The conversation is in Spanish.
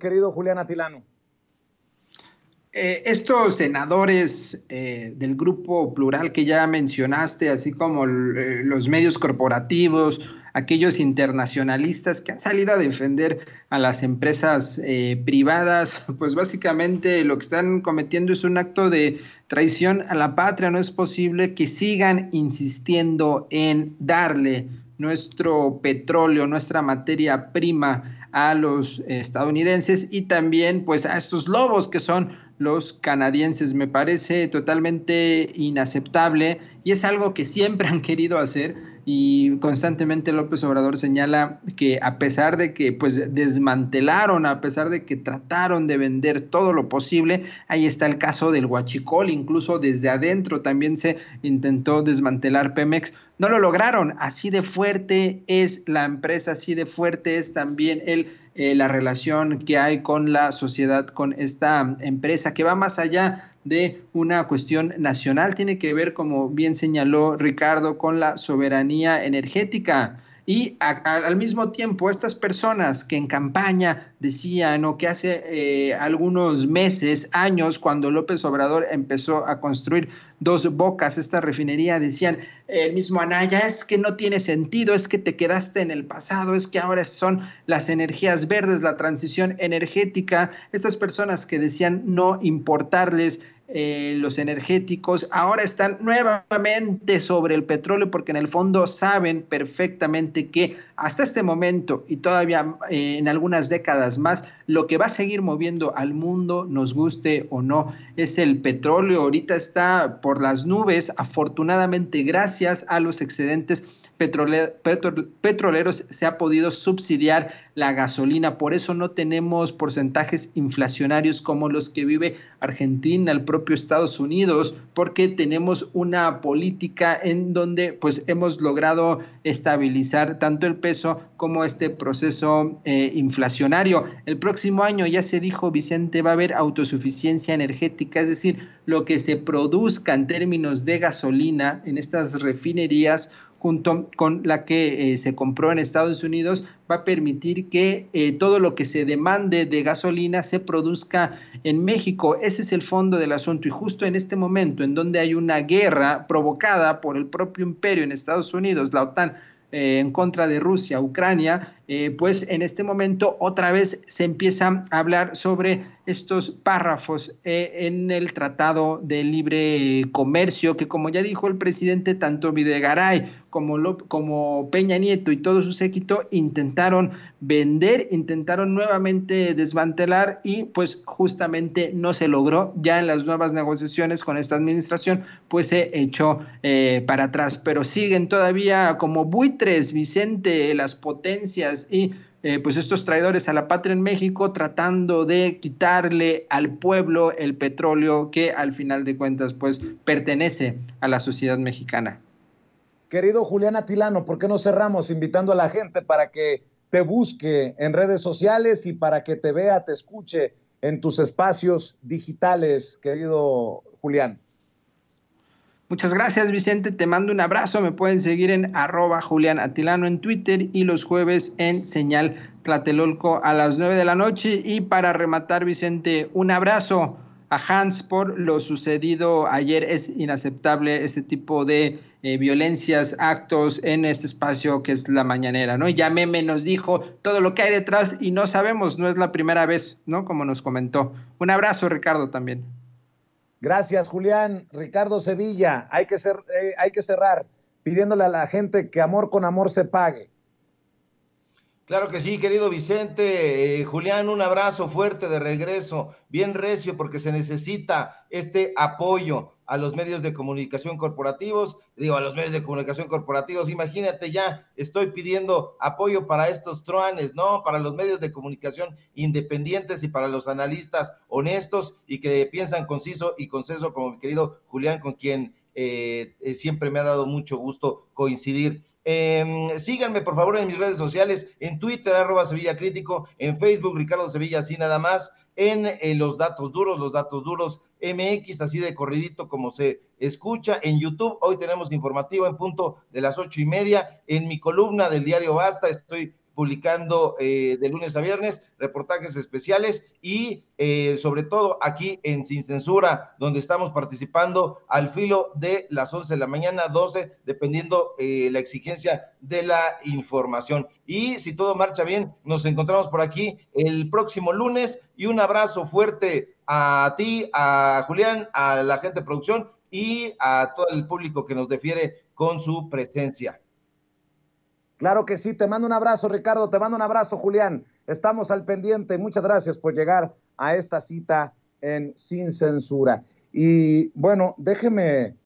querido Julián Atilano? Eh, estos senadores eh, del grupo plural que ya mencionaste, así como eh, los medios corporativos, aquellos internacionalistas que han salido a defender a las empresas privadas, pues básicamente lo que están cometiendo es un acto de traición a la patria. No es posible que sigan insistiendo en darle nuestro petróleo, nuestra materia prima a los estadounidenses y también pues a estos lobos que son los canadienses. Me parece totalmente inaceptable y es algo que siempre han querido hacer, y constantemente López Obrador señala que a pesar de que pues desmantelaron, a pesar de que trataron de vender todo lo posible, ahí está el caso del huachicol, incluso desde adentro también se intentó desmantelar Pemex, no lo lograron, así de fuerte es la empresa, así de fuerte es también el eh, la relación que hay con la sociedad, con esta empresa, que va más allá de una cuestión nacional, tiene que ver, como bien señaló Ricardo, con la soberanía energética y al mismo tiempo, estas personas que en campaña decían o que hace eh, algunos meses, años, cuando López Obrador empezó a construir dos bocas, esta refinería, decían el mismo Anaya, es que no tiene sentido, es que te quedaste en el pasado, es que ahora son las energías verdes, la transición energética, estas personas que decían no importarles eh, los energéticos, ahora están nuevamente sobre el petróleo porque en el fondo saben perfectamente que hasta este momento y todavía eh, en algunas décadas más, lo que va a seguir moviendo al mundo, nos guste o no, es el petróleo. Ahorita está por las nubes, afortunadamente gracias a los excedentes petroleros se ha podido subsidiar la gasolina. Por eso no tenemos porcentajes inflacionarios como los que vive Argentina, el propio Estados Unidos, porque tenemos una política en donde pues hemos logrado estabilizar tanto el eso como este proceso eh, inflacionario. El próximo año, ya se dijo Vicente, va a haber autosuficiencia energética, es decir, lo que se produzca en términos de gasolina en estas refinerías junto con la que eh, se compró en Estados Unidos, va a permitir que eh, todo lo que se demande de gasolina se produzca en México. Ese es el fondo del asunto. Y justo en este momento, en donde hay una guerra provocada por el propio imperio en Estados Unidos, la OTAN eh, en contra de Rusia, Ucrania, eh, pues en este momento otra vez se empieza a hablar sobre estos párrafos eh, en el Tratado de Libre Comercio, que como ya dijo el presidente, tanto Videgaray como, como Peña Nieto y todo su séquito intentaron vender, intentaron nuevamente desmantelar y pues justamente no se logró. Ya en las nuevas negociaciones con esta administración, pues se echó eh, para atrás, pero siguen todavía como buitres, Vicente, las potencias y eh, pues estos traidores a la patria en México tratando de quitarle al pueblo el petróleo que al final de cuentas pues pertenece a la sociedad mexicana. Querido Julián Atilano, ¿por qué no cerramos invitando a la gente para que te busque en redes sociales y para que te vea, te escuche en tus espacios digitales, querido Julián? Muchas gracias, Vicente. Te mando un abrazo. Me pueden seguir en arroba Julián Atilano en Twitter y los jueves en Señal Tlatelolco a las 9 de la noche. Y para rematar, Vicente, un abrazo a Hans por lo sucedido ayer. Es inaceptable ese tipo de eh, violencias, actos en este espacio que es la mañanera, ¿no? Ya Meme nos dijo todo lo que hay detrás y no sabemos, no es la primera vez, ¿no? Como nos comentó. Un abrazo, Ricardo, también. Gracias, Julián. Ricardo Sevilla, hay que, ser, eh, hay que cerrar pidiéndole a la gente que amor con amor se pague. Claro que sí, querido Vicente. Eh, Julián, un abrazo fuerte de regreso, bien recio, porque se necesita este apoyo a los medios de comunicación corporativos, digo, a los medios de comunicación corporativos, imagínate ya, estoy pidiendo apoyo para estos truanes, ¿no? Para los medios de comunicación independientes y para los analistas honestos y que piensan conciso y consenso, como mi querido Julián, con quien eh, eh, siempre me ha dado mucho gusto coincidir. Em, síganme por favor en mis redes sociales, en Twitter, arroba Sevilla Crítico, en Facebook, Ricardo Sevilla, así nada más, en eh, Los Datos Duros, Los Datos Duros MX, así de corridito como se escucha, en YouTube, hoy tenemos informativo en punto de las ocho y media, en mi columna del diario Basta, estoy publicando eh, de lunes a viernes reportajes especiales y eh, sobre todo aquí en Sin Censura, donde estamos participando al filo de las 11 de la mañana, 12, dependiendo eh, la exigencia de la información. Y si todo marcha bien, nos encontramos por aquí el próximo lunes y un abrazo fuerte a ti, a Julián, a la gente de producción y a todo el público que nos defiere con su presencia. Claro que sí, te mando un abrazo Ricardo, te mando un abrazo Julián, estamos al pendiente, muchas gracias por llegar a esta cita en Sin Censura. Y bueno, déjeme